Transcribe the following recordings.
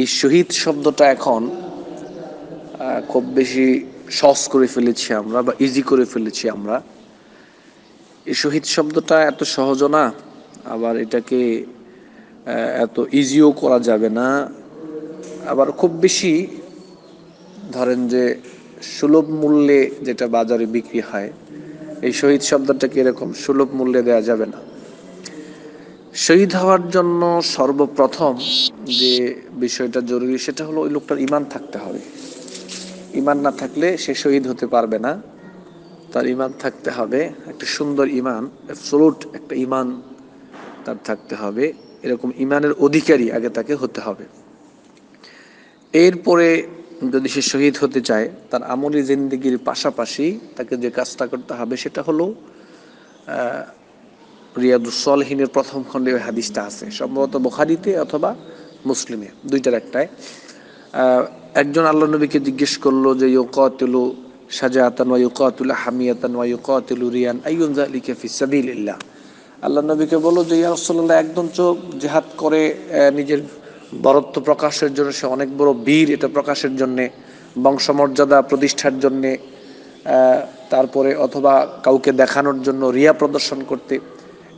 এই শহীদ শব্দটা এখন খুব বেশি সস করে ফেলেছি আমরা বা ইজি করে ফেলেছি আমরা এই শহীদ শব্দটা এত সহজ না আবার এটাকে এত ইজিও করা যাবে না আবার খুব বেশি ধরেন যে সুলভ মূল্যে যেটা বাজারে বিক্রি হয় এই শহীদ শব্দটাকে এরকম সুলভ মূল্যে দেওয়া যাবে না শহীদ হওয়ার জন্য সর্বপ্রথম যে বিষয়টা জরুরি সেটা হলো ওই লোকটার ইমান থাকতে হবে ইমান না থাকলে সে শহীদ হতে পারবে না তার ইমান থাকতে হবে একটা সুন্দর ইমান অ্যাবসোলুট একটা ইমান তার থাকতে হবে এরকম ইমানের অধিকারী আগে তাকে হতে হবে এরপরে যদি সে শহীদ হতে চায় তার আমলি জিন্দিগির পাশাপাশি তাকে যে কাজটা করতে হবে সেটা হলো রিয়াদুসলহীনের প্রথম খণ্ডে ওই হাদিসটা আছে সম্ভবত বোখারিতে অথবা মুসলিমে দুইটার একটায় একজন আল্লাহ নবীকে জিজ্ঞেস করলো যে ইউকাতুলু সাজাতান ওয়া ইউকাতুল হামিয়াতান ওয়া ইউকাতুলু রিয়ান আইয়ুন যালিকা ফি সাবিলিল্লাহ আল্লাহ নবীকে বলল যে ইয়া রাসূলুল্লাহ একদম চোখ জিহাদ করে নিজের বরত্ব প্রকাশের জন্য সে অনেক বড় বীর এটা প্রকাশের জন্যে বংশমর্যাদা প্রতিষ্ঠার জন্যে তারপরে অথবা কাউকে দেখানোর জন্য রিয়া প্রদর্শন করতে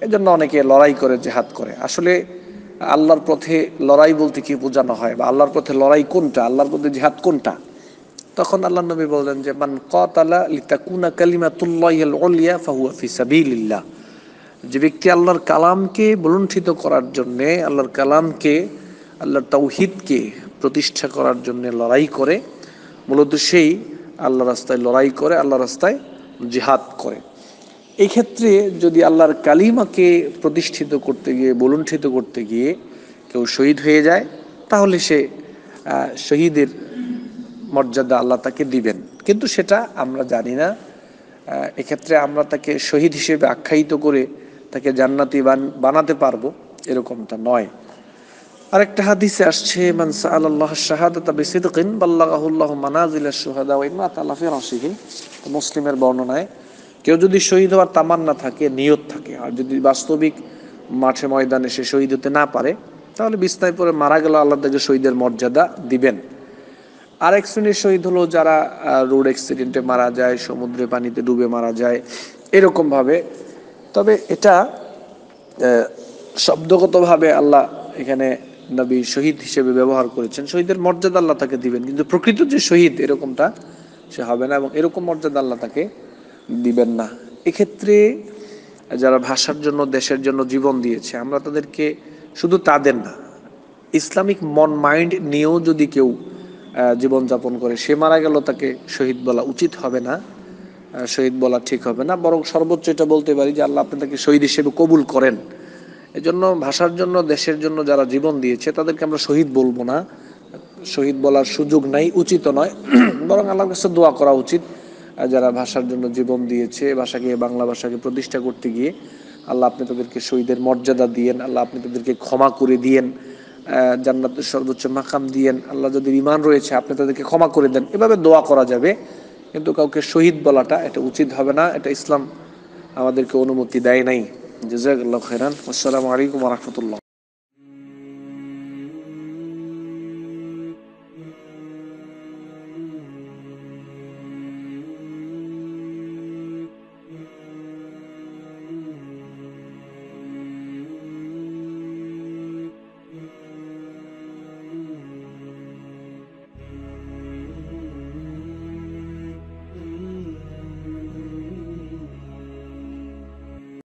এজন্য অনেকে লড়াই করে জেহাদ করে আসলে আল্লাহর পথে লড়াই বলতে কি বোঝানো হয় বা আল্লাহর পথে লড়াই কোনটা আল্লাহর পথে জেহাদ কোনটা তখন আল্লাহ নবী বললেন যে মান কতালা কালিমা কালিমাতুল্লাহিল অলিয়া ফাহুয়া ফি সাবিলিল্লাহ যে ব্যক্তি আল্লাহর কালামকে বলুণ্ঠিত করার জন্যে আল্লাহর কালামকে আল্লাহর তৌহিদকে প্রতিষ্ঠা করার জন্যে লড়াই করে মূলত সেই আল্লাহ রাস্তায় লড়াই করে আল্লাহ রাস্তায় জিহাদ করে এক্ষেত্রে যদি আল্লাহর কালিমাকে প্রতিষ্ঠিত করতে গিয়ে বলুণ্ঠিত করতে গিয়ে কেউ শহীদ হয়ে যায় তাহলে সে শহীদের মর্যাদা আল্লাহ তাকে দিবেন কিন্তু সেটা আমরা জানি না এক্ষেত্রে আমরা তাকে শহীদ হিসেবে আখ্যায়িত করে তাকে জান্নাতি বানাতে পারবো এরকমটা নয় আরেকটা হাদিসে আসছে মান সাআলাল্লাহ শাহাদাতা বিসিদকিন বাল্লাগাহুল্লাহু মানাজিলাশ শুহাদা ওয়া ইমাতালা ফি মুসলিমের বর্ণনায় কেউ যদি শহীদ হওয়ার তামান্না থাকে নিয়ত থাকে আর যদি বাস্তবিক মাঠে ময়দানে সে শহীদ হতে না পারে তাহলে বিস্তায় পরে মারা গেল আল্লাহ তাকে শহীদের মর্যাদা দিবেন আরেক শ্রেণীর শহীদ হলো যারা রোড অ্যাক্সিডেন্টে মারা যায় সমুদ্রে পানিতে ডুবে মারা যায় এরকমভাবে তবে এটা শব্দগতভাবে আল্লাহ এখানে নবী শহীদ হিসেবে ব্যবহার করেছেন শহীদের মর্যাদা আল্লাহ তাকে দিবেন কিন্তু প্রকৃত যে শহীদ এরকমটা সে হবে না এবং এরকম মর্যাদা আল্লাহ তাকে দিবেন না এক্ষেত্রে যারা ভাষার জন্য দেশের জন্য জীবন দিয়েছে আমরা তাদেরকে শুধু তাদের না ইসলামিক মন মাইন্ড নিয়েও যদি কেউ জীবনযাপন করে সে মারা গেল তাকে শহীদ বলা উচিত হবে না শহীদ বলা ঠিক হবে না বরং সর্বোচ্চ এটা বলতে পারি যে আল্লাহ আপনি তাকে শহীদ হিসেবে কবুল করেন এজন্য ভাষার জন্য দেশের জন্য যারা জীবন দিয়েছে তাদেরকে আমরা শহীদ বলবো না শহীদ বলার সুযোগ নাই উচিত নয় বরং আল্লাহর কাছে দোয়া করা উচিত যারা ভাষার জন্য জীবন দিয়েছে ভাষাকে বাংলা ভাষাকে প্রতিষ্ঠা করতে গিয়ে আল্লাহ আপনি তাদেরকে শহীদের মর্যাদা দিয়েন আল্লাহ আপনি তাদেরকে ক্ষমা করে দিয়েন জান্নাতের সর্বোচ্চ মাকাম দিয়েন আল্লাহ যাদের ইমান রয়েছে আপনি তাদেরকে ক্ষমা করে দেন এভাবে দোয়া করা যাবে কিন্তু কাউকে শহীদ বলাটা এটা উচিত হবে না এটা ইসলাম আমাদেরকে অনুমতি দেয় নাই জেজাক আল্লাহ খেরান আসসালামু আলাইকুম রহমতুল্লাহ